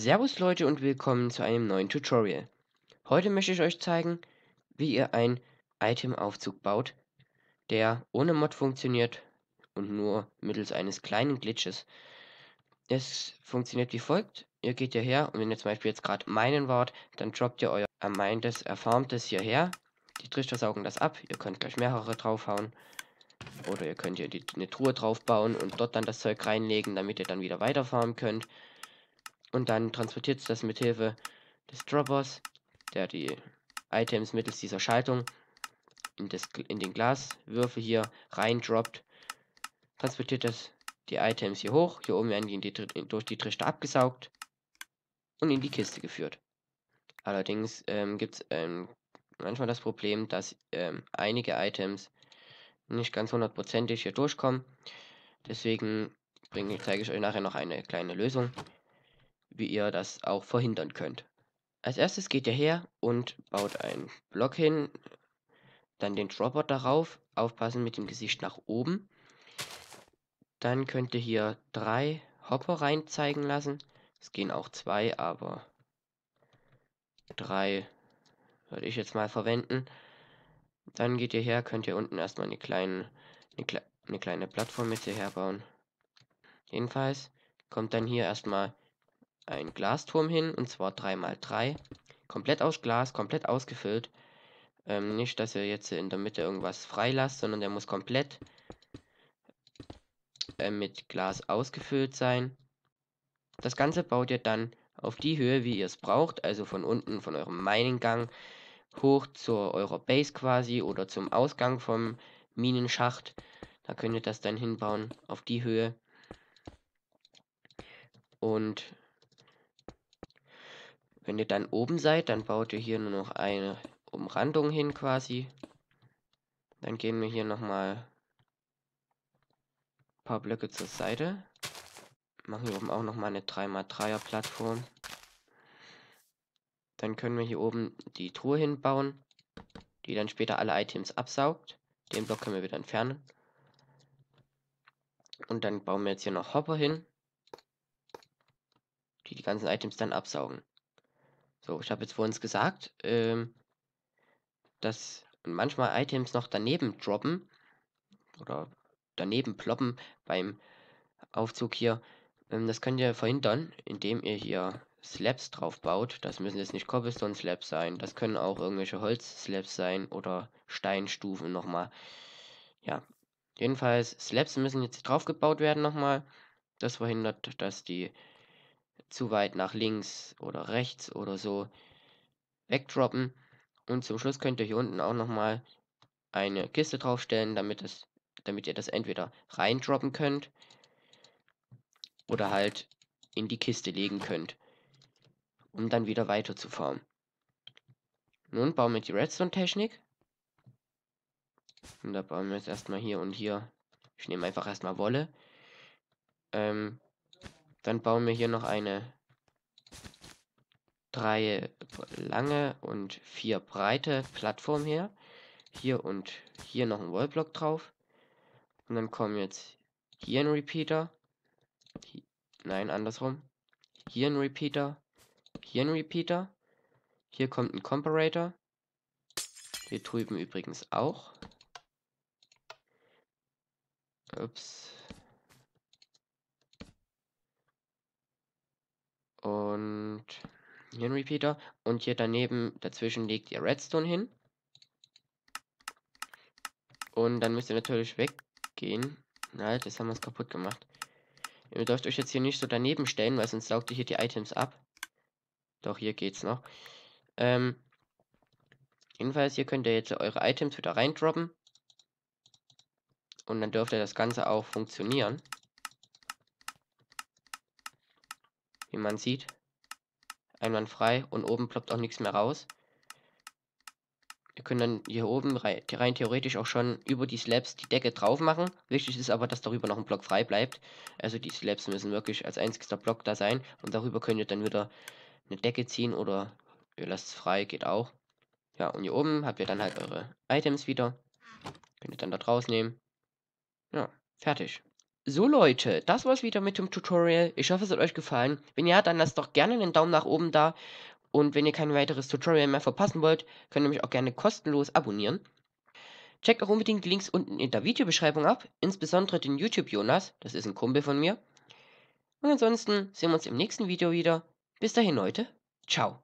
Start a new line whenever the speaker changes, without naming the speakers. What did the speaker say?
Servus Leute und willkommen zu einem neuen Tutorial. Heute möchte ich euch zeigen, wie ihr einen Item-Aufzug baut, der ohne Mod funktioniert und nur mittels eines kleinen Glitches. Es funktioniert wie folgt. Ihr geht hierher und wenn ihr zum Beispiel jetzt gerade meinen wart, dann droppt ihr euer ermeintes, erfarmtes hierher. Die Trichter saugen das ab. Ihr könnt gleich mehrere draufhauen. Oder ihr könnt hier die, eine Truhe draufbauen und dort dann das Zeug reinlegen, damit ihr dann wieder weiterfarmen könnt. Und dann transportiert es das mit Hilfe des Droppers, der die Items mittels dieser Schaltung in, das, in den Glaswürfel hier reindroppt. Transportiert das die Items hier hoch. Hier oben werden die durch die Trichter abgesaugt und in die Kiste geführt. Allerdings ähm, gibt es ähm, manchmal das Problem, dass ähm, einige Items nicht ganz hundertprozentig hier durchkommen. Deswegen zeige ich euch nachher noch eine kleine Lösung wie ihr das auch verhindern könnt. Als erstes geht ihr her und baut einen Block hin, dann den Dropper darauf, aufpassen mit dem Gesicht nach oben. Dann könnt ihr hier drei Hopper rein zeigen lassen. Es gehen auch zwei, aber drei würde ich jetzt mal verwenden. Dann geht ihr her, könnt ihr unten erstmal eine kleine, eine, eine kleine Plattform mit ihr herbauen. Jedenfalls kommt dann hier erstmal einen Glasturm hin, und zwar 3x3. Komplett aus Glas, komplett ausgefüllt. Ähm, nicht, dass ihr jetzt in der Mitte irgendwas freilasst, sondern der muss komplett äh, mit Glas ausgefüllt sein. Das Ganze baut ihr dann auf die Höhe, wie ihr es braucht, also von unten von eurem Minengang hoch zu eurer Base quasi oder zum Ausgang vom Minenschacht. Da könnt ihr das dann hinbauen auf die Höhe. Und wenn ihr dann oben seid, dann baut ihr hier nur noch eine Umrandung hin quasi. Dann gehen wir hier nochmal ein paar Blöcke zur Seite. Machen hier oben auch nochmal eine 3x3er Plattform. Dann können wir hier oben die Truhe hinbauen, die dann später alle Items absaugt. Den Block können wir wieder entfernen. Und dann bauen wir jetzt hier noch Hopper hin, die die ganzen Items dann absaugen. So, ich habe jetzt vorhin gesagt, ähm, dass manchmal Items noch daneben droppen oder daneben ploppen beim Aufzug hier. Ähm, das könnt ihr verhindern, indem ihr hier Slabs drauf baut. Das müssen jetzt nicht Cobblestone Slabs sein, das können auch irgendwelche Holz Slabs sein oder Steinstufen nochmal. Ja, jedenfalls Slabs müssen jetzt drauf gebaut werden nochmal. Das verhindert, dass die zu weit nach links oder rechts oder so wegdroppen. Und zum Schluss könnt ihr hier unten auch nochmal eine Kiste draufstellen, damit, es, damit ihr das entweder reindroppen könnt oder halt in die Kiste legen könnt, um dann wieder weiterzufahren. Nun bauen wir die Redstone-Technik. Und da bauen wir jetzt erstmal hier und hier. Ich nehme einfach erstmal Wolle. Ähm, dann bauen wir hier noch eine drei lange und vier breite Plattform her. Hier und hier noch ein Wallblock drauf. Und dann kommen jetzt hier ein Repeater. Hier, nein, andersrum. Hier ein Repeater. Hier ein Repeater. Hier kommt ein Comparator. Hier drüben übrigens auch. Ups. und hier ein Repeater. Und hier daneben, dazwischen legt ihr Redstone hin. Und dann müsst ihr natürlich weggehen. Nein, das haben wir es kaputt gemacht. Ihr dürft euch jetzt hier nicht so daneben stellen, weil sonst saugt ihr hier die Items ab. Doch, hier geht's noch. Ähm, jedenfalls, hier könnt ihr jetzt eure Items wieder reindroppen. Und dann dürfte das Ganze auch funktionieren. wie man sieht. Einwandfrei und oben ploppt auch nichts mehr raus. Ihr könnt dann hier oben rein, rein, theoretisch auch schon über die Slabs die Decke drauf machen. Wichtig ist aber, dass darüber noch ein Block frei bleibt. Also die Slabs müssen wirklich als einziger Block da sein. Und darüber könnt ihr dann wieder eine Decke ziehen oder ihr lasst es frei, geht auch. Ja, und hier oben habt ihr dann halt eure Items wieder. Könnt ihr dann da draus nehmen. Ja, fertig. So Leute, das war's wieder mit dem Tutorial. Ich hoffe, es hat euch gefallen. Wenn ja, dann lasst doch gerne einen Daumen nach oben da. Und wenn ihr kein weiteres Tutorial mehr verpassen wollt, könnt ihr mich auch gerne kostenlos abonnieren. Checkt auch unbedingt die Links unten in der Videobeschreibung ab, insbesondere den YouTube Jonas, das ist ein Kumpel von mir. Und ansonsten sehen wir uns im nächsten Video wieder. Bis dahin Leute, ciao.